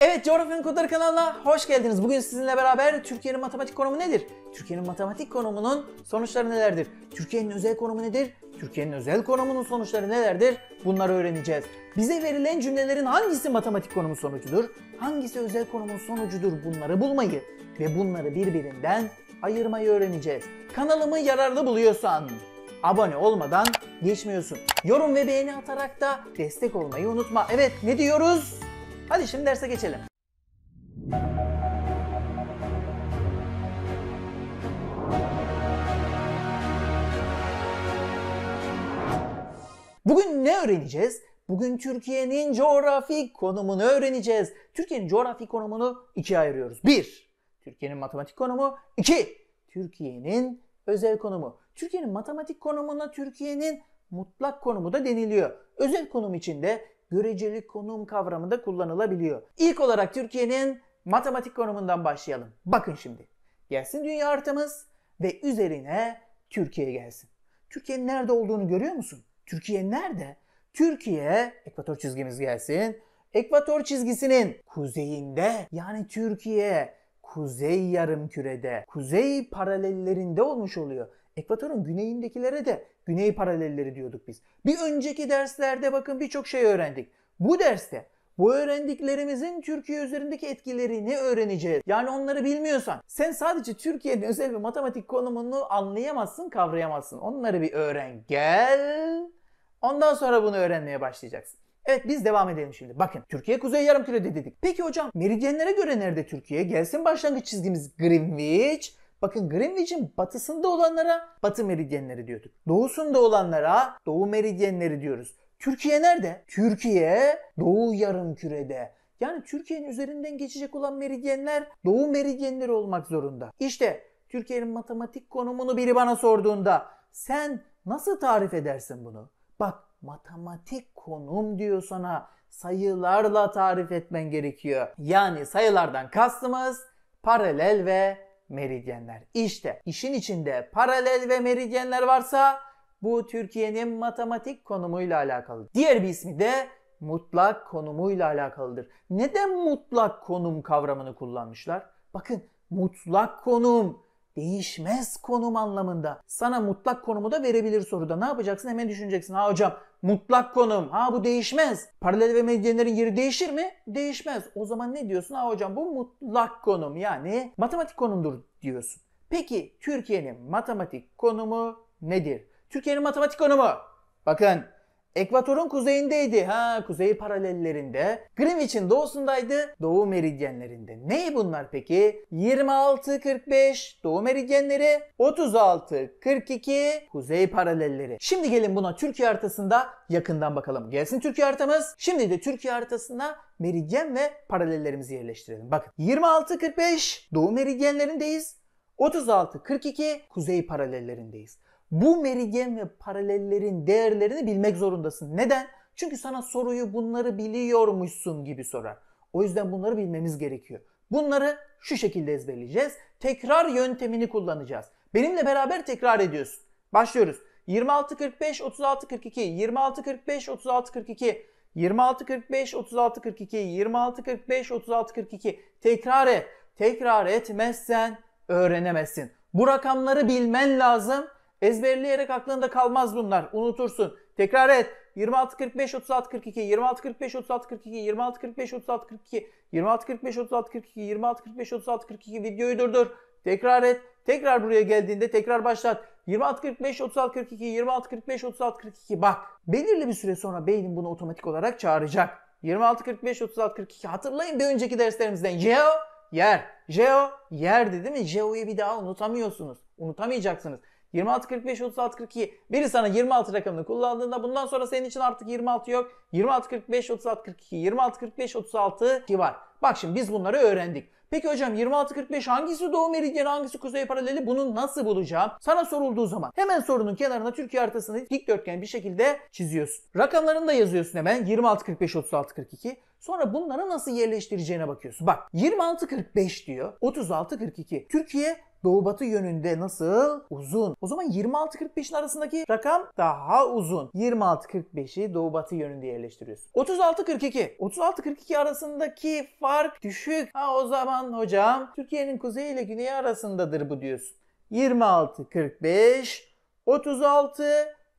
Evet Coğrafyanın Kodları kanalına hoş geldiniz. Bugün sizinle beraber Türkiye'nin matematik konumu nedir? Türkiye'nin matematik konumunun sonuçları nelerdir? Türkiye'nin özel konumu nedir? Türkiye'nin özel konumunun sonuçları nelerdir? Bunları öğreneceğiz. Bize verilen cümlelerin hangisi matematik konumu sonucudur? Hangisi özel konumun sonucudur? Bunları bulmayı ve bunları birbirinden ayırmayı öğreneceğiz. Kanalımı yararlı buluyorsan abone olmadan geçmiyorsun. Yorum ve beğeni atarak da destek olmayı unutma. Evet ne diyoruz? Hadi şimdi derse geçelim. Bugün ne öğreneceğiz? Bugün Türkiye'nin coğrafi konumunu öğreneceğiz. Türkiye'nin coğrafi konumunu ikiye ayırıyoruz. Bir, Türkiye'nin matematik konumu. İki, Türkiye'nin özel konumu. Türkiye'nin matematik konumuna Türkiye'nin mutlak konumu da deniliyor. Özel konum içinde Göreceli konum kavramı da kullanılabiliyor. İlk olarak Türkiye'nin matematik konumundan başlayalım. Bakın şimdi. Gelsin dünya haritamız ve üzerine Türkiye gelsin. Türkiye'nin nerede olduğunu görüyor musun? Türkiye nerede? Türkiye, ekvator çizgimiz gelsin. Ekvator çizgisinin kuzeyinde yani Türkiye kuzey yarım kürede, kuzey paralellerinde olmuş oluyor. Ekvatorun güneyindekilere de güney paralelleri diyorduk biz. Bir önceki derslerde bakın birçok şey öğrendik. Bu derste bu öğrendiklerimizin Türkiye üzerindeki etkilerini öğreneceğiz. Yani onları bilmiyorsan sen sadece Türkiye'nin özel bir matematik konumunu anlayamazsın, kavrayamazsın. Onları bir öğren gel. Ondan sonra bunu öğrenmeye başlayacaksın. Evet biz devam edelim şimdi. Bakın Türkiye kuzey yarım kürede dedik. Peki hocam meridyenlere göre nerede Türkiye? Gelsin başlangıç çizgimiz Greenwich. Bakın Greenwich'in batısında olanlara batı meridyenleri diyorduk. Doğusunda olanlara doğu meridyenleri diyoruz. Türkiye nerede? Türkiye doğu yarım kürede. Yani Türkiye'nin üzerinden geçecek olan meridyenler doğu meridyenleri olmak zorunda. İşte Türkiye'nin matematik konumunu biri bana sorduğunda sen nasıl tarif edersin bunu? Bak matematik konum diyor sana sayılarla tarif etmen gerekiyor. Yani sayılardan kastımız paralel ve meridyenler. İşte işin içinde paralel ve meridyenler varsa bu Türkiye'nin matematik konumuyla alakalı. Diğer bir ismi de mutlak konumuyla alakalıdır. Neden mutlak konum kavramını kullanmışlar? Bakın mutlak konum değişmez konum anlamında. Sana mutlak konumu da verebilir soruda. Ne yapacaksın? Hemen düşüneceksin. Ha hocam mutlak konum. Ha bu değişmez. Paralel ve meridyenlerin yeri değişir mi? Değişmez. O zaman ne diyorsun? Ha hocam bu mutlak konum yani matematik konumdur diyorsun. Peki Türkiye'nin matematik konumu nedir? Türkiye'nin matematik konumu. Bakın Ekvatorun kuzeyindeydi. Ha kuzey paralellerinde. Greenwich'in doğusundaydı. Doğu meridyenlerinde. Ne bunlar peki? 26-45 doğu meridyenleri. 36-42 kuzey paralelleri. Şimdi gelin buna Türkiye haritasında yakından bakalım. Gelsin Türkiye haritamız. Şimdi de Türkiye haritasına meridyen ve paralellerimizi yerleştirelim. Bakın 26-45 doğu meridyenlerindeyiz. 36-42 kuzey paralellerindeyiz bu meridyen ve paralellerin değerlerini bilmek zorundasın. Neden? Çünkü sana soruyu bunları biliyormuşsun gibi sorar. O yüzden bunları bilmemiz gerekiyor. Bunları şu şekilde ezberleyeceğiz. Tekrar yöntemini kullanacağız. Benimle beraber tekrar ediyorsun. Başlıyoruz. 26 45 36 42 26 45 36 42 26 45 36 42 26 45 36 42 tekrar et. Tekrar etmezsen öğrenemezsin. Bu rakamları bilmen lazım Ezberleyerek aklında kalmaz bunlar. Unutursun. Tekrar et. 26 45 36 42 26 45 36 42 26 45 36 42 26 45 36 42 26 45 36 42 videoyu durdur. Tekrar et. Tekrar buraya geldiğinde tekrar başlat. 26 45 36 42 26 45 36 42 bak. Belirli bir süre sonra beynin bunu otomatik olarak çağıracak. 26 45 36 42 hatırlayın bir önceki derslerimizden. Geo yer. Geo yer dedi mi? Geo'yu bir daha unutamıyorsunuz. Unutamayacaksınız. 26 45 36 42 biri sana 26 rakamını kullandığında bundan sonra senin için artık 26 yok. 26 45 36 42 26 45 36 2 var. Bak şimdi biz bunları öğrendik. Peki hocam 26, 45 hangisi doğu meridyeni hangisi kuzey paraleli bunu nasıl bulacağım? Sana sorulduğu zaman hemen sorunun kenarına Türkiye haritasını dikdörtgen bir şekilde çiziyorsun. Rakamlarını da yazıyorsun hemen 26, 45, 36, 42. Sonra bunları nasıl yerleştireceğine bakıyorsun. Bak 26, 45 diyor 36, 42. Türkiye Doğu batı yönünde nasıl? Uzun. O zaman 26-45'in arasındaki rakam daha uzun. 26-45'i doğu batı yönünde yerleştiriyorsun. 36-42. 36-42 arasındaki fark düşük. Ha o zaman hocam Türkiye'nin kuzeyi ile güneyi arasındadır bu diyorsun. 26-45, 36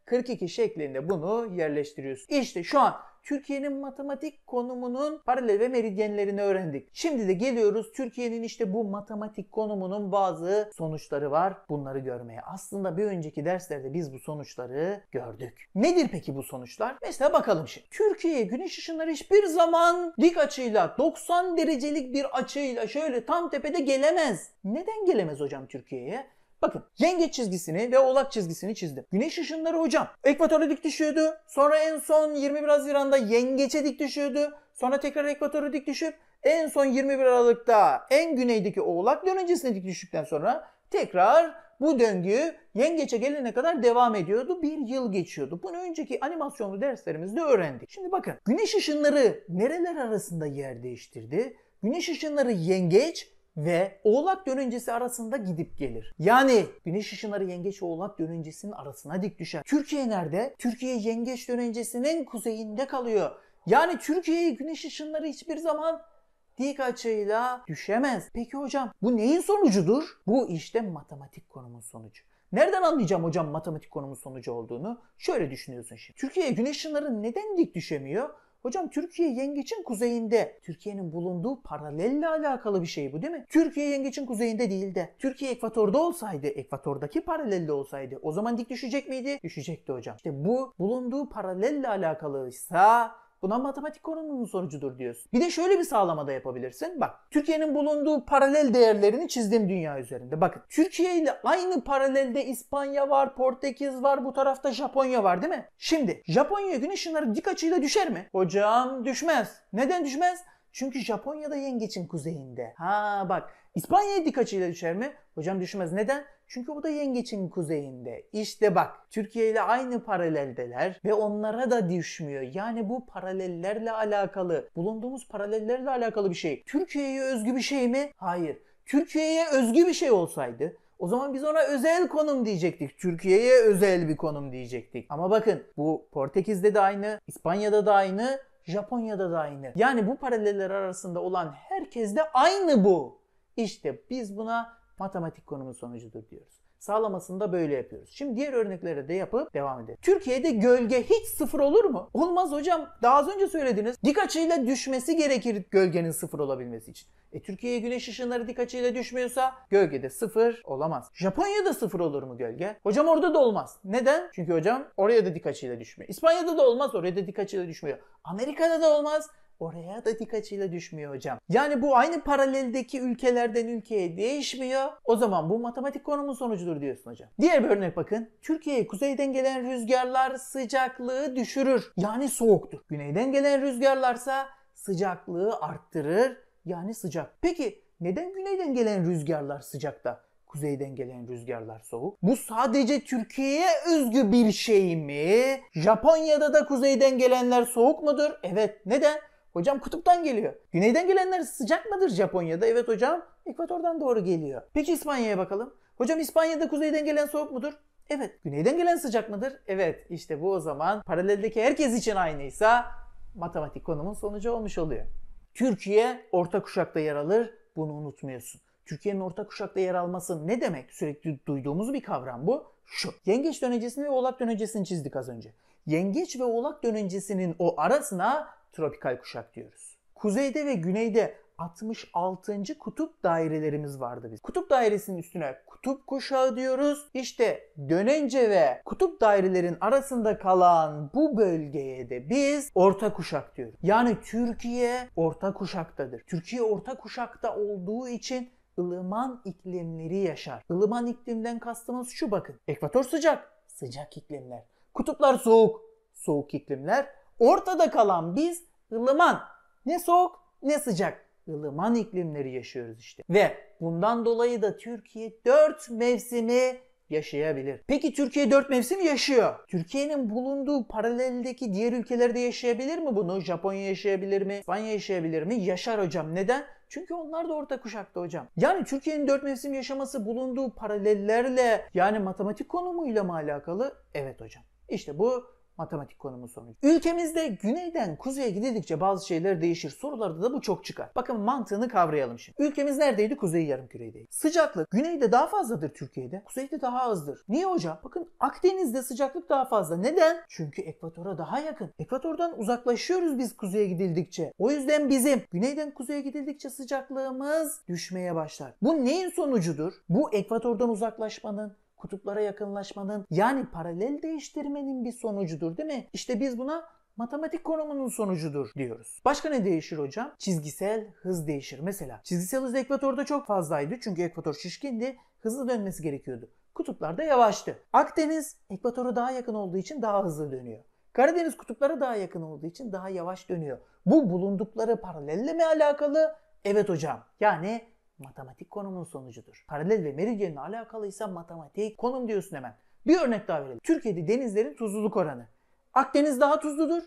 42 şeklinde bunu yerleştiriyorsun. İşte şu an Türkiye'nin matematik konumunun paralel ve meridyenlerini öğrendik. Şimdi de geliyoruz Türkiye'nin işte bu matematik konumunun bazı sonuçları var. Bunları görmeye. Aslında bir önceki derslerde biz bu sonuçları gördük. Nedir peki bu sonuçlar? Mesela bakalım şimdi. Türkiye güneş ışınları hiçbir zaman dik açıyla 90 derecelik bir açıyla şöyle tam tepede gelemez. Neden gelemez hocam Türkiye'ye? Bakın yengeç çizgisini ve oğlak çizgisini çizdim. Güneş ışınları hocam ekvatora dik düşüyordu. Sonra en son 21 Haziran'da yengeçe dik düşüyordu. Sonra tekrar ekvatora dik düşüp en son 21 Aralık'ta en güneydeki oğlak dönencesine dik düştükten sonra tekrar bu döngü yengeçe gelene kadar devam ediyordu. Bir yıl geçiyordu. Bunu önceki animasyonlu derslerimizde öğrendik. Şimdi bakın güneş ışınları nereler arasında yer değiştirdi? Güneş ışınları yengeç ve Oğlak dönüncesi arasında gidip gelir. Yani güneş ışınları yengeç Oğlak dönüncesinin arasına dik düşer. Türkiye nerede? Türkiye yengeç dönüncesinin kuzeyinde kalıyor. Yani Türkiye'ye güneş ışınları hiçbir zaman dik açıyla düşemez. Peki hocam bu neyin sonucudur? Bu işte matematik konumun sonucu. Nereden anlayacağım hocam matematik konumun sonucu olduğunu? Şöyle düşünüyorsun şimdi. Türkiye'ye güneş ışınları neden dik düşemiyor? Hocam Türkiye yengeçin kuzeyinde. Türkiye'nin bulunduğu paralelle alakalı bir şey bu değil mi? Türkiye yengeçin kuzeyinde değil de. Türkiye ekvatorda olsaydı, ekvatordaki paralelle olsaydı o zaman dik düşecek miydi? Düşecekti hocam. İşte bu bulunduğu paralelle alakalıysa Buna matematik konumunun sonucudur diyorsun. Bir de şöyle bir sağlama da yapabilirsin. Bak Türkiye'nin bulunduğu paralel değerlerini çizdim dünya üzerinde. Bakın Türkiye ile aynı paralelde İspanya var, Portekiz var, bu tarafta Japonya var değil mi? Şimdi Japonya gün ışınları dik açıyla düşer mi? Hocam düşmez. Neden düşmez? Çünkü Japonya'da yengeçin kuzeyinde. Ha bak İspanya'ya dik açıyla düşer mi? Hocam düşmez. Neden? Çünkü o da yengeçin kuzeyinde. İşte bak Türkiye ile aynı paraleldeler ve onlara da düşmüyor. Yani bu paralellerle alakalı, bulunduğumuz paralellerle alakalı bir şey. Türkiye'ye özgü bir şey mi? Hayır. Türkiye'ye özgü bir şey olsaydı o zaman biz ona özel konum diyecektik. Türkiye'ye özel bir konum diyecektik. Ama bakın bu Portekiz'de de aynı, İspanya'da da aynı, Japonya'da da aynı. Yani bu paraleller arasında olan herkes de aynı bu. İşte biz buna matematik konumun sonucudur diyoruz. Sağlamasını da böyle yapıyoruz. Şimdi diğer örneklere de yapıp devam edelim. Türkiye'de gölge hiç sıfır olur mu? Olmaz hocam. Daha az önce söylediniz. Dik açıyla düşmesi gerekir gölgenin sıfır olabilmesi için. E Türkiye'ye güneş ışınları dik açıyla düşmüyorsa gölgede sıfır olamaz. Japonya'da sıfır olur mu gölge? Hocam orada da olmaz. Neden? Çünkü hocam oraya da dik açıyla düşmüyor. İspanya'da da olmaz oraya da dik açıyla düşmüyor. Amerika'da da olmaz. Oraya da dik açıyla düşmüyor hocam. Yani bu aynı paraleldeki ülkelerden ülkeye değişmiyor. O zaman bu matematik konumun sonucudur diyorsun hocam. Diğer bir örnek bakın. Türkiye'ye kuzeyden gelen rüzgarlar sıcaklığı düşürür. Yani soğuktur. Güneyden gelen rüzgarlarsa sıcaklığı arttırır. Yani sıcak. Peki neden güneyden gelen rüzgarlar sıcakta? kuzeyden gelen rüzgarlar soğuk. Bu sadece Türkiye'ye özgü bir şey mi? Japonya'da da kuzeyden gelenler soğuk mudur? Evet. Neden? Hocam kutuptan geliyor. Güneyden gelenler sıcak mıdır Japonya'da? Evet hocam. Ekvatordan doğru geliyor. Peki İspanya'ya bakalım. Hocam İspanya'da kuzeyden gelen soğuk mudur? Evet. Güneyden gelen sıcak mıdır? Evet. İşte bu o zaman paraleldeki herkes için aynıysa matematik konumun sonucu olmuş oluyor. Türkiye orta kuşakta yer alır. Bunu unutmuyorsun. Türkiye'nin orta kuşakta yer alması ne demek? Sürekli duyduğumuz bir kavram bu. Şu. Yengeç dönencesini ve oğlak dönencesini çizdik az önce. Yengeç ve oğlak dönencesinin o arasına tropikal kuşak diyoruz. Kuzeyde ve güneyde 66. kutup dairelerimiz vardı biz. Kutup dairesinin üstüne kutup kuşağı diyoruz. İşte dönence ve kutup dairelerin arasında kalan bu bölgeye de biz orta kuşak diyoruz. Yani Türkiye orta kuşaktadır. Türkiye orta kuşakta olduğu için ılıman iklimleri yaşar. Ilıman iklimden kastımız şu bakın. Ekvator sıcak, sıcak iklimler. Kutuplar soğuk, soğuk iklimler. Ortada kalan biz ılıman. Ne soğuk ne sıcak. ılıman iklimleri yaşıyoruz işte. Ve bundan dolayı da Türkiye 4 mevsimi yaşayabilir. Peki Türkiye 4 mevsim yaşıyor. Türkiye'nin bulunduğu paraleldeki diğer ülkelerde yaşayabilir mi bunu? Japonya yaşayabilir mi? İspanya yaşayabilir mi? Yaşar hocam. Neden? Çünkü onlar da orta kuşakta hocam. Yani Türkiye'nin dört mevsim yaşaması bulunduğu paralellerle yani matematik konumuyla mı alakalı? Evet hocam. İşte bu matematik konumu sonucu. Ülkemizde güneyden kuzeye gidildikçe bazı şeyler değişir. Sorularda da bu çok çıkar. Bakın mantığını kavrayalım şimdi. Ülkemiz neredeydi? Kuzey yarımküredeydi. Sıcaklık güneyde daha fazladır Türkiye'de. Kuzeyde daha azdır. Niye hocam? Bakın Akdeniz'de sıcaklık daha fazla. Neden? Çünkü ekvatora daha yakın. Ekvatordan uzaklaşıyoruz biz kuzeye gidildikçe. O yüzden bizim güneyden kuzeye gidildikçe sıcaklığımız düşmeye başlar. Bu neyin sonucudur? Bu ekvatordan uzaklaşmanın kutuplara yakınlaşmanın yani paralel değiştirmenin bir sonucudur değil mi? İşte biz buna matematik konumunun sonucudur diyoruz. Başka ne değişir hocam? Çizgisel hız değişir. Mesela çizgisel hız ekvatorda çok fazlaydı çünkü ekvator şişkindi. Hızlı dönmesi gerekiyordu. Kutuplarda yavaştı. Akdeniz ekvatora daha yakın olduğu için daha hızlı dönüyor. Karadeniz kutuplara daha yakın olduğu için daha yavaş dönüyor. Bu bulundukları paralelle mi alakalı? Evet hocam. Yani matematik konumun sonucudur. Paralel ve meridyenle alakalıysa matematik konum diyorsun hemen. Bir örnek daha verelim. Türkiye'de denizlerin tuzluluk oranı. Akdeniz daha tuzludur.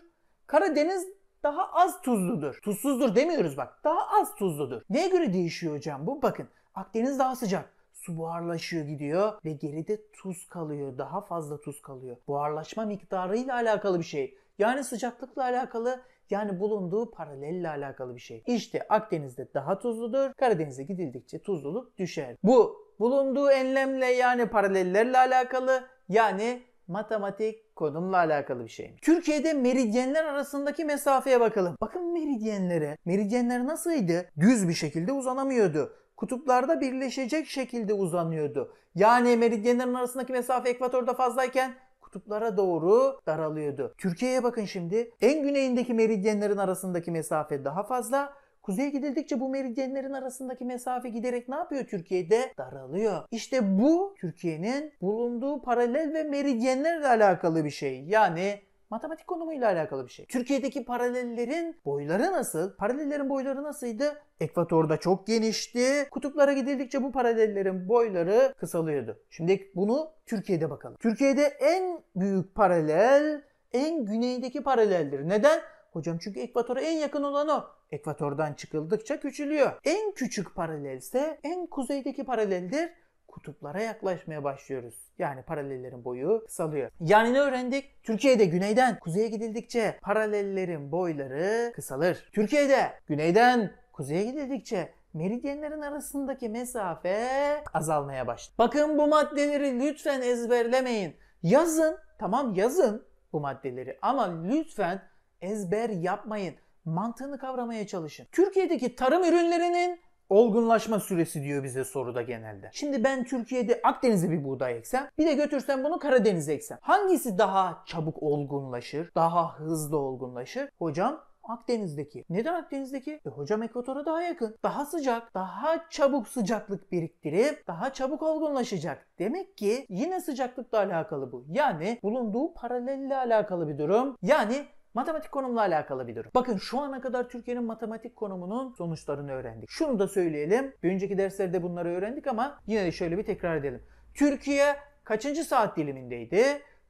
Karadeniz daha az tuzludur. Tuzsuzdur demiyoruz bak. Daha az tuzludur. Neye göre değişiyor hocam bu? Bakın Akdeniz daha sıcak. Su buharlaşıyor gidiyor ve geride tuz kalıyor. Daha fazla tuz kalıyor. Buharlaşma miktarıyla alakalı bir şey. Yani sıcaklıkla alakalı yani bulunduğu paralelle alakalı bir şey. İşte Akdeniz'de daha tuzludur. Karadeniz'e gidildikçe tuzluluk düşer. Bu bulunduğu enlemle yani paralellerle alakalı yani matematik konumla alakalı bir şey. Türkiye'de meridyenler arasındaki mesafeye bakalım. Bakın meridyenlere. Meridyenler nasılydı? Düz bir şekilde uzanamıyordu. Kutuplarda birleşecek şekilde uzanıyordu. Yani meridyenlerin arasındaki mesafe ekvatorda fazlayken kutuplara doğru daralıyordu. Türkiye'ye bakın şimdi. En güneyindeki meridyenlerin arasındaki mesafe daha fazla. Kuzeye gidildikçe bu meridyenlerin arasındaki mesafe giderek ne yapıyor Türkiye'de? Daralıyor. İşte bu Türkiye'nin bulunduğu paralel ve meridyenlerle alakalı bir şey. Yani matematik konumuyla alakalı bir şey. Türkiye'deki paralellerin boyları nasıl? Paralellerin boyları nasıldı? Ekvatorda çok genişti. Kutuplara gidildikçe bu paralellerin boyları kısalıyordu. Şimdi bunu Türkiye'de bakalım. Türkiye'de en büyük paralel en güneydeki paraleldir. Neden? Hocam çünkü ekvatora en yakın olan o. Ekvatordan çıkıldıkça küçülüyor. En küçük paralel ise en kuzeydeki paraleldir kutuplara yaklaşmaya başlıyoruz. Yani paralellerin boyu kısalıyor. Yani ne öğrendik? Türkiye'de güneyden kuzeye gidildikçe paralellerin boyları kısalır. Türkiye'de güneyden kuzeye gidildikçe meridyenlerin arasındaki mesafe azalmaya başlar. Bakın bu maddeleri lütfen ezberlemeyin. Yazın, tamam yazın bu maddeleri ama lütfen ezber yapmayın. Mantığını kavramaya çalışın. Türkiye'deki tarım ürünlerinin Olgunlaşma süresi diyor bize soruda genelde. Şimdi ben Türkiye'de Akdeniz'e bir buğday eksem, bir de götürsem bunu Karadeniz'e eksem. Hangisi daha çabuk olgunlaşır, daha hızlı olgunlaşır? Hocam Akdeniz'deki. Neden Akdeniz'deki? E hocam ekvatora daha yakın. Daha sıcak, daha çabuk sıcaklık biriktirip daha çabuk olgunlaşacak. Demek ki yine sıcaklıkla alakalı bu. Yani bulunduğu paralelle alakalı bir durum. Yani Matematik konumla alakalı bir durum. Bakın şu ana kadar Türkiye'nin matematik konumunun sonuçlarını öğrendik. Şunu da söyleyelim. Bir önceki derslerde bunları öğrendik ama yine de şöyle bir tekrar edelim. Türkiye kaçıncı saat dilimindeydi?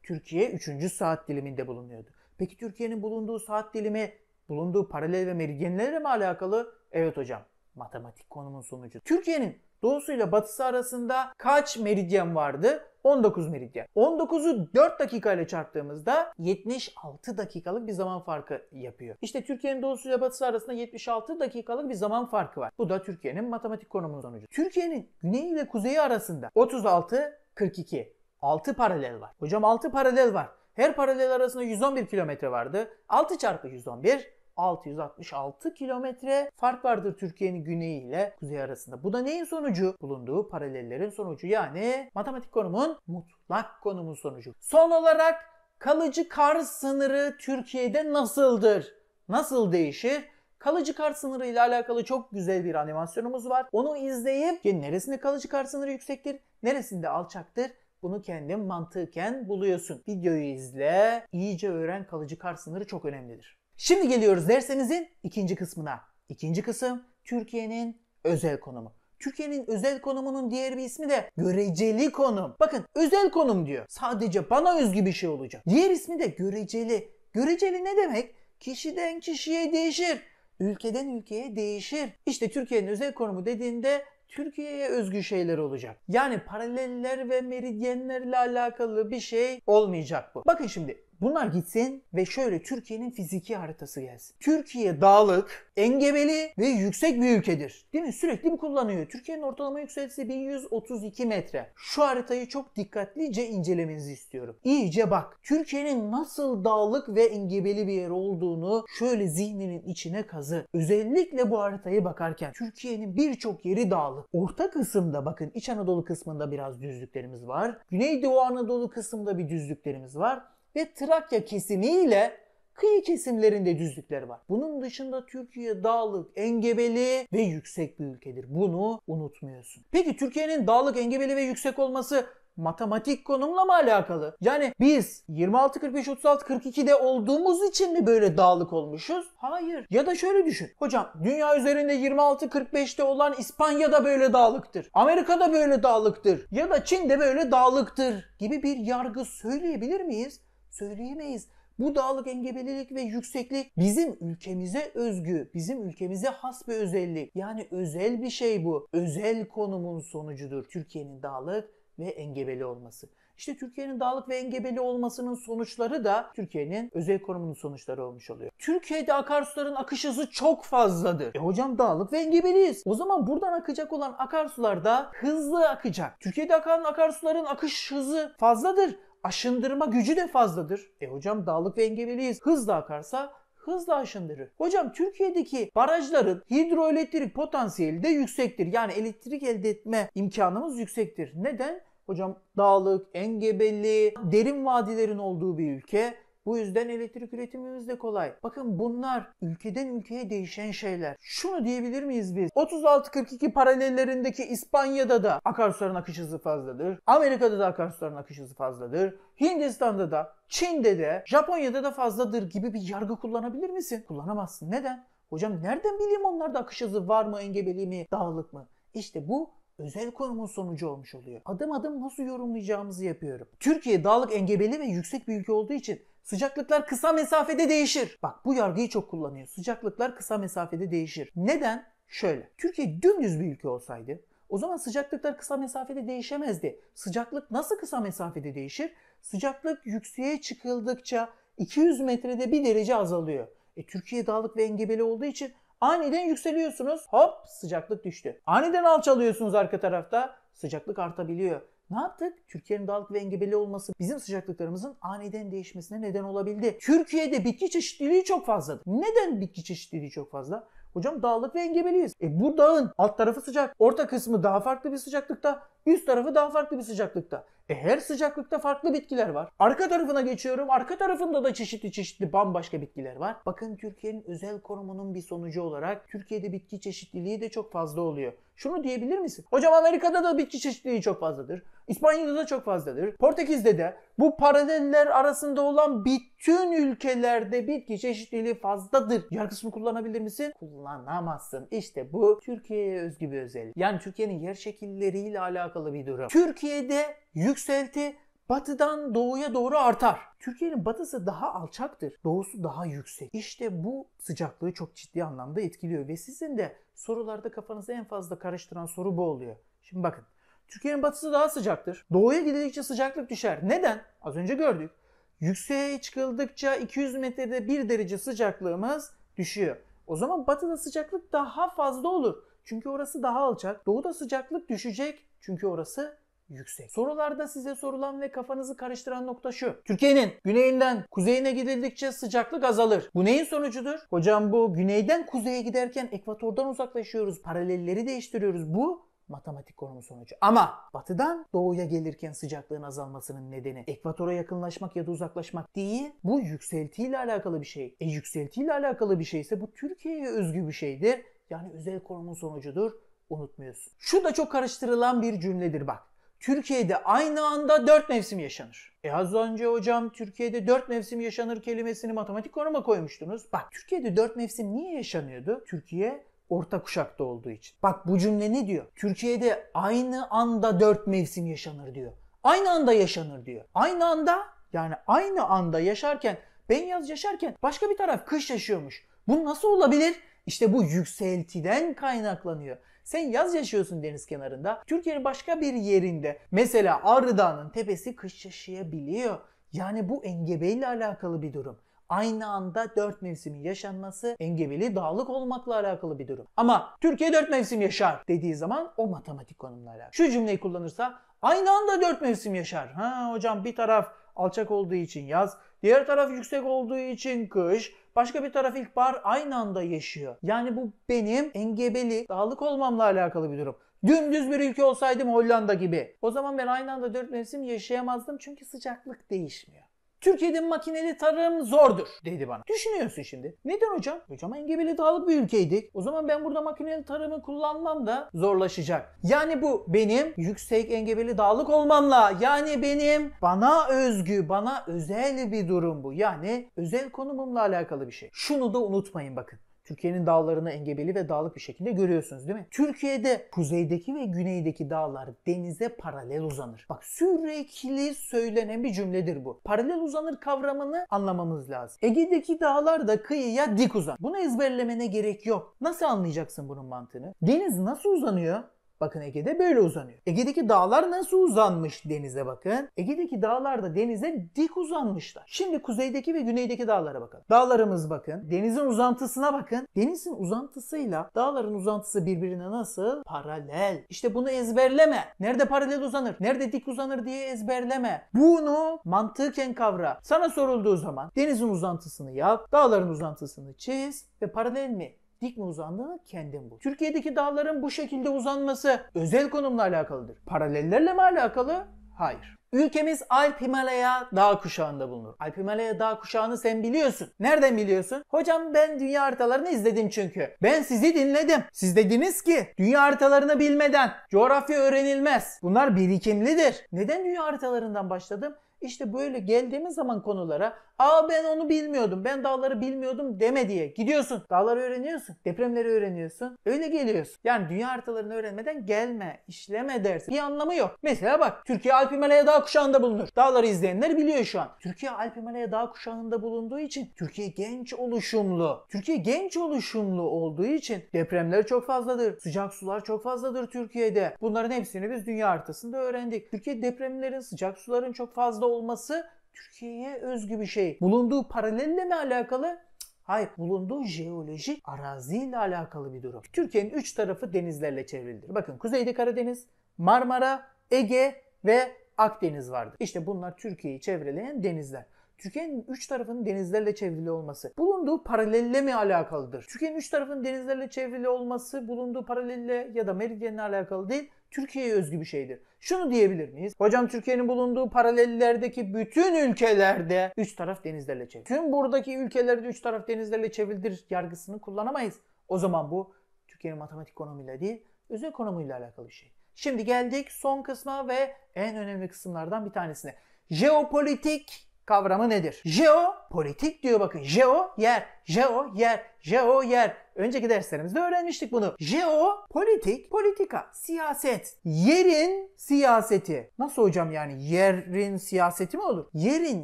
Türkiye üçüncü saat diliminde bulunuyordu. Peki Türkiye'nin bulunduğu saat dilimi bulunduğu paralel ve meridyenlere mi alakalı? Evet hocam. Matematik konumun sonucu. Türkiye'nin doğusuyla batısı arasında kaç meridyen vardı? 19 meridyen. 19'u 4 dakika ile çarptığımızda 76 dakikalık bir zaman farkı yapıyor. İşte Türkiye'nin doğusu ile batısı arasında 76 dakikalık bir zaman farkı var. Bu da Türkiye'nin matematik konumunun sonucu. Türkiye'nin güneyi ile kuzeyi arasında 36 42 6 paralel var. Hocam 6 paralel var. Her paralel arasında 111 kilometre vardı. 6 çarpı 111 666 kilometre fark vardır Türkiye'nin güneyi ile kuzey arasında. Bu da neyin sonucu? Bulunduğu paralellerin sonucu yani matematik konumun mutlak konumun sonucu. Son olarak kalıcı kar sınırı Türkiye'de nasıldır? Nasıl değişir? Kalıcı kar sınırı ile alakalı çok güzel bir animasyonumuz var. Onu izleyip neresinde kalıcı kar sınırı yüksektir, neresinde alçaktır bunu kendin mantıken buluyorsun. Videoyu izle, iyice öğren kalıcı kar sınırı çok önemlidir. Şimdi geliyoruz dersinizin ikinci kısmına. İkinci kısım Türkiye'nin özel konumu. Türkiye'nin özel konumunun diğer bir ismi de göreceli konum. Bakın özel konum diyor. Sadece bana özgü bir şey olacak. Diğer ismi de göreceli. Göreceli ne demek? Kişiden kişiye değişir. Ülkeden ülkeye değişir. İşte Türkiye'nin özel konumu dediğinde Türkiye'ye özgü şeyler olacak. Yani paraleller ve meridyenlerle alakalı bir şey olmayacak bu. Bakın şimdi Bunlar gitsin ve şöyle Türkiye'nin fiziki haritası gelsin. Türkiye dağlık, engebeli ve yüksek bir ülkedir. Değil mi? Sürekli bu kullanıyor. Türkiye'nin ortalama yükseltisi 1132 metre. Şu haritayı çok dikkatlice incelemenizi istiyorum. İyice bak. Türkiye'nin nasıl dağlık ve engebeli bir yer olduğunu şöyle zihninin içine kazı. Özellikle bu haritayı bakarken Türkiye'nin birçok yeri dağlık. Orta kısımda bakın İç Anadolu kısmında biraz düzlüklerimiz var. Güneydoğu Anadolu kısmında bir düzlüklerimiz var ve Trakya kesimiyle kıyı kesimlerinde düzlükleri var. Bunun dışında Türkiye dağlık, engebeli ve yüksek bir ülkedir. Bunu unutmuyorsun. Peki Türkiye'nin dağlık, engebeli ve yüksek olması matematik konumla mı alakalı? Yani biz 26 45 36 42'de olduğumuz için mi böyle dağlık olmuşuz? Hayır. Ya da şöyle düşün. Hocam dünya üzerinde 26 45'te olan İspanya da böyle dağlıktır. Amerika da böyle dağlıktır. Ya da Çin de böyle dağlıktır gibi bir yargı söyleyebilir miyiz? söyleyemeyiz. Bu dağlık engebelilik ve yükseklik bizim ülkemize özgü, bizim ülkemize has bir özellik. Yani özel bir şey bu. Özel konumun sonucudur Türkiye'nin dağlık ve engebeli olması. İşte Türkiye'nin dağlık ve engebeli olmasının sonuçları da Türkiye'nin özel konumunun sonuçları olmuş oluyor. Türkiye'de akarsuların akış hızı çok fazladır. E hocam dağlık ve engebeliyiz. O zaman buradan akacak olan akarsular da hızlı akacak. Türkiye'de akan akarsuların akış hızı fazladır. Aşındırma gücü de fazladır. E hocam dağlık ve engebeliyiz. Hızla akarsa hızla aşındırır. Hocam Türkiye'deki barajların hidroelektrik potansiyeli de yüksektir. Yani elektrik elde etme imkanımız yüksektir. Neden? Hocam dağlık, engebeli, derin vadilerin olduğu bir ülke bu yüzden elektrik üretimimiz de kolay. Bakın bunlar ülkeden ülkeye değişen şeyler. Şunu diyebilir miyiz biz? 36-42 paralellerindeki İspanya'da da akarsuların akış hızı fazladır. Amerika'da da akarsuların akış hızı fazladır. Hindistan'da da, Çin'de de, Japonya'da da fazladır gibi bir yargı kullanabilir misin? Kullanamazsın. Neden? Hocam nereden bileyim onlarda akış hızı var mı, engebeli mi, dağlık mı? İşte bu özel konumun sonucu olmuş oluyor. Adım adım nasıl yorumlayacağımızı yapıyorum. Türkiye dağlık engebeli ve yüksek bir ülke olduğu için Sıcaklıklar kısa mesafede değişir. Bak bu yargıyı çok kullanıyor. Sıcaklıklar kısa mesafede değişir. Neden? Şöyle. Türkiye dümdüz bir ülke olsaydı o zaman sıcaklıklar kısa mesafede değişemezdi. Sıcaklık nasıl kısa mesafede değişir? Sıcaklık yükseğe çıkıldıkça 200 metrede bir derece azalıyor. E, Türkiye dağlık ve engebeli olduğu için aniden yükseliyorsunuz. Hop sıcaklık düştü. Aniden alçalıyorsunuz arka tarafta. Sıcaklık artabiliyor. Ne yaptık? Türkiye'nin dağlık ve engebeli olması bizim sıcaklıklarımızın aniden değişmesine neden olabildi. Türkiye'de bitki çeşitliliği çok fazladır. Neden bitki çeşitliliği çok fazla? Hocam dağlık ve engebeliyiz. E bu dağın alt tarafı sıcak, orta kısmı daha farklı bir sıcaklıkta, Üst tarafı daha farklı bir sıcaklıkta. E her sıcaklıkta farklı bitkiler var. Arka tarafına geçiyorum. Arka tarafında da çeşitli çeşitli bambaşka bitkiler var. Bakın Türkiye'nin özel korumunun bir sonucu olarak Türkiye'de bitki çeşitliliği de çok fazla oluyor. Şunu diyebilir misin? Hocam Amerika'da da bitki çeşitliliği çok fazladır. İspanya'da da çok fazladır. Portekiz'de de bu paraleller arasında olan bütün ülkelerde bitki çeşitliliği fazladır. Yargısını kullanabilir misin? Kullanamazsın. İşte bu Türkiye'ye özgü bir özellik. Yani Türkiye'nin yer şekilleriyle alakalı alakalı bir durum. Türkiye'de yükselti batıdan doğuya doğru artar. Türkiye'nin batısı daha alçaktır. Doğusu daha yüksek. İşte bu sıcaklığı çok ciddi anlamda etkiliyor ve sizin de sorularda kafanızı en fazla karıştıran soru bu oluyor. Şimdi bakın. Türkiye'nin batısı daha sıcaktır. Doğuya gidildikçe sıcaklık düşer. Neden? Az önce gördük. Yükseğe çıkıldıkça 200 metrede 1 derece sıcaklığımız düşüyor. O zaman batıda sıcaklık daha fazla olur. Çünkü orası daha alçak. Doğuda sıcaklık düşecek çünkü orası yüksek. Sorularda size sorulan ve kafanızı karıştıran nokta şu. Türkiye'nin güneyinden kuzeyine gidildikçe sıcaklık azalır. Bu neyin sonucudur? Hocam bu güneyden kuzeye giderken ekvatordan uzaklaşıyoruz. Paralelleri değiştiriyoruz. Bu matematik konumu sonucu. Ama batıdan doğuya gelirken sıcaklığın azalmasının nedeni ekvatora yakınlaşmak ya da uzaklaşmak değil, bu yükseltiyle alakalı bir şey. E yükseltiyle alakalı bir şeyse bu Türkiye'ye özgü bir şeydir. Yani özel konumun sonucudur unutmuyorsun. Şu da çok karıştırılan bir cümledir bak. Türkiye'de aynı anda dört mevsim yaşanır. E az önce hocam Türkiye'de dört mevsim yaşanır kelimesini matematik konuma koymuştunuz. Bak Türkiye'de dört mevsim niye yaşanıyordu? Türkiye orta kuşakta olduğu için. Bak bu cümle ne diyor? Türkiye'de aynı anda dört mevsim yaşanır diyor. Aynı anda yaşanır diyor. Aynı anda yani aynı anda yaşarken ben yaz yaşarken başka bir taraf kış yaşıyormuş. Bu nasıl olabilir? İşte bu yükseltiden kaynaklanıyor. Sen yaz yaşıyorsun deniz kenarında. Türkiye'nin başka bir yerinde mesela Ağrı Dağı'nın tepesi kış yaşayabiliyor. Yani bu engebeyle alakalı bir durum. Aynı anda dört mevsimin yaşanması engebeli dağlık olmakla alakalı bir durum. Ama Türkiye dört mevsim yaşar dediği zaman o matematik konumla alakalı. Şu cümleyi kullanırsa aynı anda dört mevsim yaşar. Ha hocam bir taraf alçak olduğu için yaz, diğer taraf yüksek olduğu için kış, Başka bir taraf ilkbahar aynı anda yaşıyor. Yani bu benim engebeli, dağlık olmamla alakalı bir durum. Dümdüz bir ülke olsaydım Hollanda gibi. O zaman ben aynı anda dört mevsim yaşayamazdım çünkü sıcaklık değişmiyor. Türkiye'de makineli tarım zordur dedi bana. Düşünüyorsun şimdi. Neden hocam? Hocam engebeli dağlık bir ülkeydik. O zaman ben burada makineli tarımı kullanmam da zorlaşacak. Yani bu benim yüksek engebeli dağlık olmamla yani benim bana özgü, bana özel bir durum bu. Yani özel konumumla alakalı bir şey. Şunu da unutmayın bakın. Türkiye'nin dağlarını engebeli ve dağlık bir şekilde görüyorsunuz değil mi? Türkiye'de kuzeydeki ve güneydeki dağlar denize paralel uzanır. Bak sürekli söylenen bir cümledir bu. Paralel uzanır kavramını anlamamız lazım. Ege'deki dağlar da kıyıya dik uzan. Bunu ezberlemene gerek yok. Nasıl anlayacaksın bunun mantığını? Deniz nasıl uzanıyor? Bakın Ege'de böyle uzanıyor. Ege'deki dağlar nasıl uzanmış denize bakın. Ege'deki dağlar da denize dik uzanmışlar. Şimdi kuzeydeki ve güneydeki dağlara bakalım. Dağlarımız bakın. Denizin uzantısına bakın. Denizin uzantısıyla dağların uzantısı birbirine nasıl? Paralel. İşte bunu ezberleme. Nerede paralel uzanır? Nerede dik uzanır diye ezberleme. Bunu mantıken kavra. Sana sorulduğu zaman denizin uzantısını yap, dağların uzantısını çiz ve paralel mi? dik mi uzandığını kendin bul. Türkiye'deki dağların bu şekilde uzanması özel konumla alakalıdır. Paralellerle mi alakalı? Hayır. Ülkemiz Alp Himalaya dağ kuşağında bulunur. Alp Himalaya dağ kuşağını sen biliyorsun. Nereden biliyorsun? Hocam ben dünya haritalarını izledim çünkü. Ben sizi dinledim. Siz dediniz ki dünya haritalarını bilmeden coğrafya öğrenilmez. Bunlar birikimlidir. Neden dünya haritalarından başladım? İşte böyle geldiğimiz zaman konulara Aa ben onu bilmiyordum. Ben dağları bilmiyordum deme diye. Gidiyorsun. Dağları öğreniyorsun. Depremleri öğreniyorsun. Öyle geliyorsun. Yani dünya haritalarını öğrenmeden gelme, işleme dersi. Bir anlamı yok. Mesela bak Türkiye Alp Himalaya Dağ kuşağında bulunur. Dağları izleyenler biliyor şu an. Türkiye Alp Himalaya Dağ kuşağında bulunduğu için Türkiye genç oluşumlu. Türkiye genç oluşumlu olduğu için depremler çok fazladır. Sıcak sular çok fazladır Türkiye'de. Bunların hepsini biz dünya haritasında öğrendik. Türkiye depremlerin, sıcak suların çok fazla olması Türkiye'ye özgü bir şey. Bulunduğu paralelle mi alakalı? Hayır, bulunduğu jeolojik araziyle alakalı bir durum. Türkiye'nin üç tarafı denizlerle çevrilidir. Bakın Kuzeyde Karadeniz, Marmara, Ege ve Akdeniz vardır. İşte bunlar Türkiye'yi çevreleyen denizler. Türkiye'nin üç tarafının denizlerle çevrili olması bulunduğu paralelle mi alakalıdır? Türkiye'nin üç tarafının denizlerle çevrili olması bulunduğu paralelle ya da meridyenle alakalı değil Türkiye'ye özgü bir şeydir. Şunu diyebilir miyiz? Hocam Türkiye'nin bulunduğu paralellerdeki bütün ülkelerde üç taraf denizlerle çevrilir. Tüm buradaki ülkelerde üç taraf denizlerle çevrildir yargısını kullanamayız. O zaman bu Türkiye'nin matematik konumuyla değil, özel ekonomiyle alakalı bir şey. Şimdi geldik son kısma ve en önemli kısımlardan bir tanesine. Jeopolitik kavramı nedir? Jeopolitik diyor bakın. Jeo yer, jeo yer, jeo yer. Önceki derslerimizde öğrenmiştik bunu. Jeopolitik, politika, siyaset. Yerin siyaseti. Nasıl hocam yani yerin siyaseti mi olur? Yerin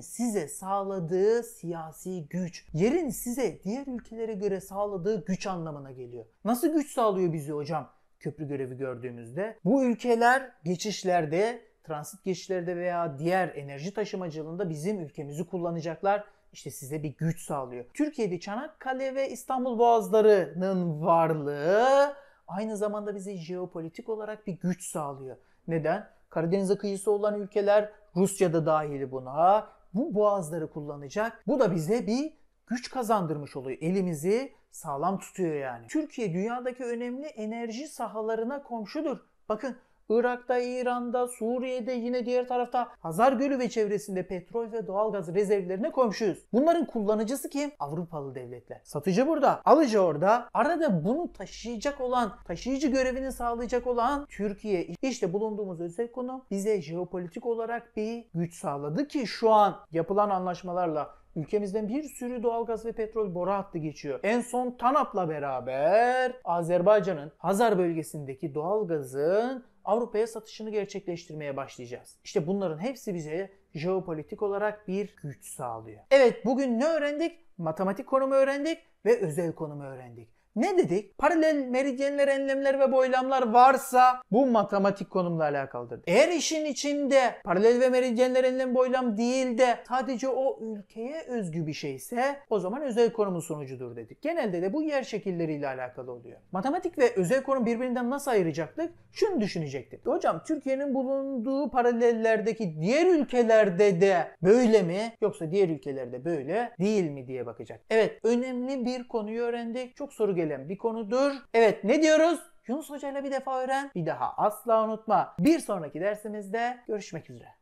size sağladığı siyasi güç. Yerin size diğer ülkelere göre sağladığı güç anlamına geliyor. Nasıl güç sağlıyor bizi hocam? köprü görevi gördüğümüzde bu ülkeler geçişlerde transit geçişlerde veya diğer enerji taşımacılığında bizim ülkemizi kullanacaklar. İşte size bir güç sağlıyor. Türkiye'de Çanakkale ve İstanbul Boğazları'nın varlığı aynı zamanda bize jeopolitik olarak bir güç sağlıyor. Neden? Karadeniz'e kıyısı olan ülkeler Rusya da dahil buna bu boğazları kullanacak. Bu da bize bir güç kazandırmış oluyor. Elimizi sağlam tutuyor yani. Türkiye dünyadaki önemli enerji sahalarına komşudur. Bakın Irak'ta, İran'da, Suriye'de yine diğer tarafta Hazar Gölü ve çevresinde petrol ve doğalgaz rezervlerine komşuyuz. Bunların kullanıcısı kim? Avrupalı devletler. Satıcı burada, alıcı orada. Arada bunu taşıyacak olan, taşıyıcı görevini sağlayacak olan Türkiye. İşte bulunduğumuz özel konu bize jeopolitik olarak bir güç sağladı ki şu an yapılan anlaşmalarla Ülkemizden bir sürü doğalgaz ve petrol boru hattı geçiyor. En son TANAP'la beraber Azerbaycan'ın Hazar bölgesindeki doğalgazın Avrupa'ya satışını gerçekleştirmeye başlayacağız. İşte bunların hepsi bize jeopolitik olarak bir güç sağlıyor. Evet bugün ne öğrendik? Matematik konumu öğrendik ve özel konumu öğrendik. Ne dedik? Paralel meridyenler, enlemler ve boylamlar varsa bu matematik konumla alakalıdır. Eğer işin içinde paralel ve meridyenler, enlem, boylam değil de sadece o ülkeye özgü bir şeyse o zaman özel konumun sonucudur dedik. Genelde de bu yer şekilleriyle alakalı oluyor. Matematik ve özel konum birbirinden nasıl ayıracaktık? Şunu düşünecektik. Hocam Türkiye'nin bulunduğu paralellerdeki diğer ülkelerde de böyle mi yoksa diğer ülkelerde böyle değil mi diye bakacak. Evet önemli bir konuyu öğrendik. Çok soru geliyor verilen bir konudur. Evet ne diyoruz? Yunus Hoca ile bir defa öğren, bir daha asla unutma. Bir sonraki dersimizde görüşmek üzere.